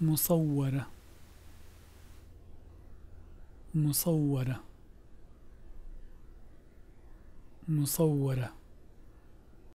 مصورة مصورة مصورة